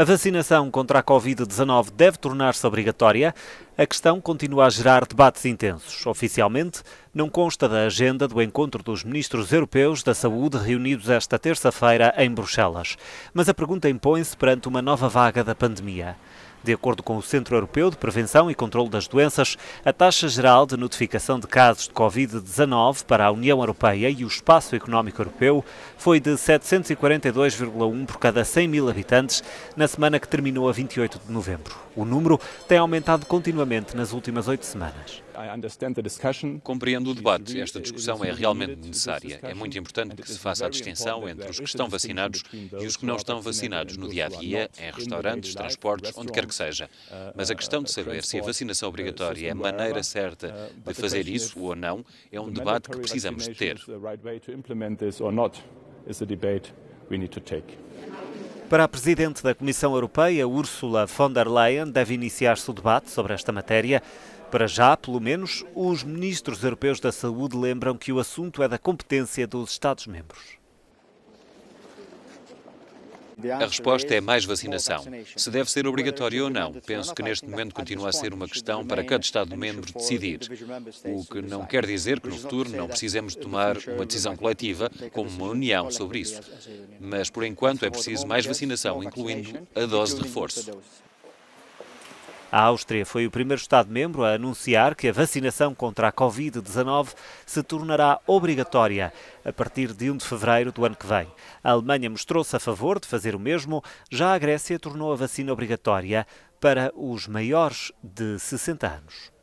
A vacinação contra a Covid-19 deve tornar-se obrigatória a questão continua a gerar debates intensos. Oficialmente, não consta da agenda do encontro dos ministros europeus da saúde reunidos esta terça-feira em Bruxelas. Mas a pergunta impõe-se perante uma nova vaga da pandemia. De acordo com o Centro Europeu de Prevenção e Controlo das Doenças, a taxa geral de notificação de casos de Covid-19 para a União Europeia e o Espaço Económico Europeu foi de 742,1 por cada 100 mil habitantes na semana que terminou a 28 de novembro. O número tem aumentado continuamente Parlamento nas últimas oito semanas. Compreendo o debate. Esta discussão é realmente necessária. É muito importante que se faça a distinção entre os que estão vacinados e os que não estão vacinados no dia a dia, em restaurantes, transportes, onde quer que seja. Mas a questão de saber se a vacinação obrigatória é a maneira certa de fazer isso ou não é um debate que precisamos de ter. Para a Presidente da Comissão Europeia, Ursula von der Leyen, deve iniciar-se o debate sobre esta matéria. Para já, pelo menos, os ministros europeus da saúde lembram que o assunto é da competência dos Estados-membros. A resposta é mais vacinação. Se deve ser obrigatório ou não, penso que neste momento continua a ser uma questão para cada Estado-membro decidir. O que não quer dizer que no futuro não precisemos tomar uma decisão coletiva, como uma União, sobre isso. Mas, por enquanto, é preciso mais vacinação, incluindo a dose de reforço. A Áustria foi o primeiro Estado-membro a anunciar que a vacinação contra a Covid-19 se tornará obrigatória a partir de 1 de fevereiro do ano que vem. A Alemanha mostrou-se a favor de fazer o mesmo, já a Grécia tornou a vacina obrigatória para os maiores de 60 anos.